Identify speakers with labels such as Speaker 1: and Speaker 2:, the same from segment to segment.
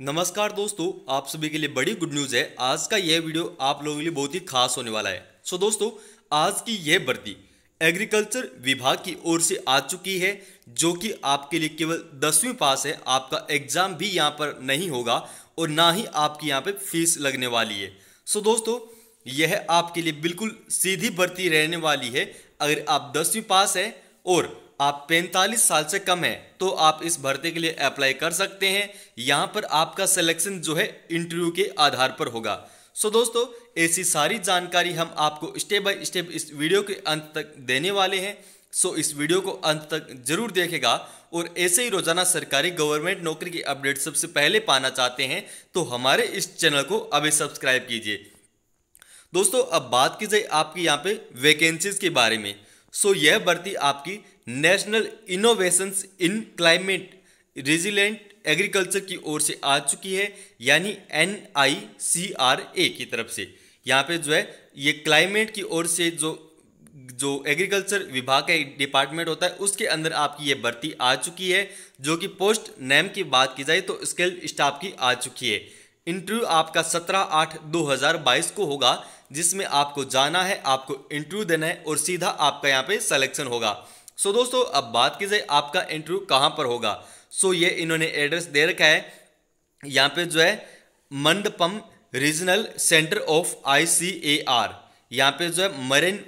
Speaker 1: नमस्कार दोस्तों आप सभी के लिए बड़ी गुड न्यूज़ है आज का यह वीडियो आप लोगों के लिए बहुत ही खास होने वाला है सो दोस्तों आज की यह भर्ती एग्रीकल्चर विभाग की ओर से आ चुकी है जो कि आपके लिए केवल दसवीं पास है आपका एग्जाम भी यहाँ पर नहीं होगा और ना ही आपकी यहाँ पर फीस लगने वाली है सो दोस्तों यह आपके लिए बिल्कुल सीधी भर्ती रहने वाली है अगर आप दसवीं पास हैं और आप 45 साल से कम है तो आप इस भर्ती के लिए अप्लाई कर सकते हैं यहाँ पर आपका सिलेक्शन जो है इंटरव्यू के आधार पर होगा सो दोस्तों ऐसी सारी जानकारी हम आपको स्टेप बाय स्टेप इस वीडियो के अंत तक देने वाले हैं सो इस वीडियो को अंत तक जरूर देखेगा और ऐसे ही रोजाना सरकारी गवर्नमेंट नौकरी की अपडेट सबसे पहले पाना चाहते हैं तो हमारे इस चैनल को अभी सब्सक्राइब कीजिए दोस्तों अब बात की जाए आपकी यहाँ पे वैकेंसीज के बारे में सो यह भर्ती आपकी national innovations in climate resilient agriculture की ओर से आ चुकी है यानी N I C R A की तरफ से यहाँ पे जो है ये क्लाइमेट की ओर से जो जो एग्रीकल्चर विभाग का एक डिपार्टमेंट होता है उसके अंदर आपकी ये भर्ती आ चुकी है जो कि पोस्ट नेम की बात की जाए तो स्किल्ड स्टाफ की आ चुकी है इंटरव्यू आपका 17 आठ 2022 को होगा जिसमें आपको जाना है आपको इंटरव्यू देना है और सीधा आपका यहाँ पे सिलेक्शन होगा सो दोस्तों अब बात की जाए आपका इंटरव्यू कहाँ पर होगा सो ये इन्होंने एड्रेस दे रखा है यहाँ पे जो है Mandapam regional centre of I C A R यहाँ पे जो है मरीन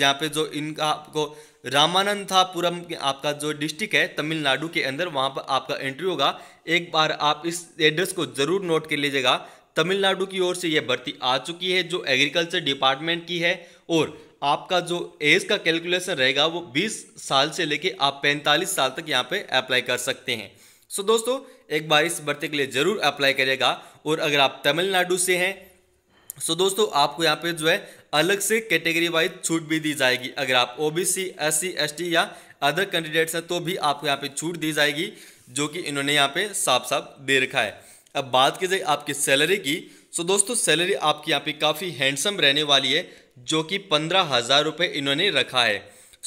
Speaker 1: यहाँ पे जो इनका आपको रामानंथापुरम आपका जो डिस्ट्रिक्ट है तमिलनाडु के अंदर वहाँ पर आपका एंट्री होगा एक बार आप इस एड्रेस को ज़रूर नोट कर लीजिएगा तमिलनाडु की ओर से यह भर्ती आ चुकी है जो एग्रीकल्चर डिपार्टमेंट की है और आपका जो एज का कैलकुलेशन रहेगा वो 20 साल से लेके आप 45 साल तक यहाँ पे अप्लाई कर सकते हैं सो दोस्तों एक बार इस भर्ती के लिए ज़रूर अप्लाई करेगा और अगर आप तमिलनाडु से हैं सो so, दोस्तों आपको यहाँ पे जो है अलग से कैटेगरी वाइज छूट भी दी जाएगी अगर आप ओबीसी एससी एसटी या अदर कैंडिडेट्स हैं तो भी आपको यहाँ पे छूट दी जाएगी जो कि इन्होंने यहाँ पे साफ साफ दे रखा है अब बात की जाए आपकी सैलरी की सो so, दोस्तों सैलरी आपकी यहाँ पे काफ़ी हैंडसम रहने वाली है जो कि पंद्रह हज़ार इन्होंने रखा है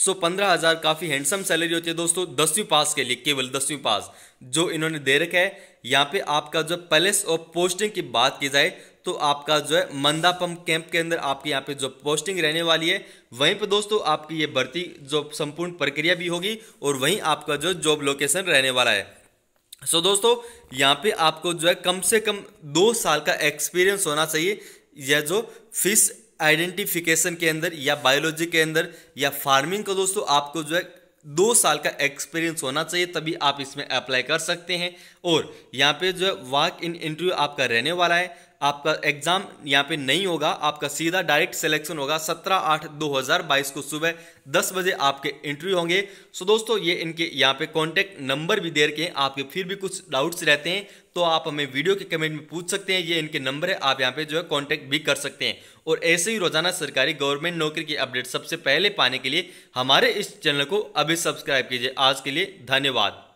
Speaker 1: सो पंद्रह हज़ार काफ़ी हैंडसम सैलरी होती है दोस्तों दसवीं पास के लिए केवल दसवीं पास जो इन्होंने दे रखा है यहाँ पे आपका जो पैलेस ऑफ पोस्टिंग की बात की जाए तो आपका जो है मंदापम कैंप के अंदर आपकी यहाँ पे जो पोस्टिंग रहने वाली है वहीं पे दोस्तों आपकी ये भर्ती जो संपूर्ण प्रक्रिया भी होगी और वहीं आपका जो जॉब लोकेशन रहने वाला है सो दोस्तों यहाँ पे आपको जो है कम से कम दो साल का एक्सपीरियंस होना चाहिए यह जो फिश आइडेंटिफिकेशन के अंदर या बायोलॉजी के अंदर या फार्मिंग का दोस्तों आपको जो है दो साल का एक्सपीरियंस होना चाहिए तभी आप इसमें अप्लाई कर सकते हैं और यहाँ पे जो है वाक इन इंटरव्यू आपका रहने वाला है आपका एग्जाम यहाँ पे नहीं होगा आपका सीधा डायरेक्ट सिलेक्शन होगा 17 आठ 2022 को सुबह 10 बजे आपके इंटरव्यू होंगे सो दोस्तों ये इनके यहाँ पे कॉन्टैक्ट नंबर भी दे रखे हैं आपके फिर भी कुछ डाउट्स रहते हैं तो आप हमें वीडियो के कमेंट में पूछ सकते हैं ये इनके नंबर है आप यहाँ पे जो है कॉन्टैक्ट भी कर सकते हैं और ऐसे ही रोजाना सरकारी गवर्नमेंट नौकरी की अपडेट सबसे पहले पाने के लिए हमारे इस चैनल को अभी सब्सक्राइब कीजिए आज के लिए धन्यवाद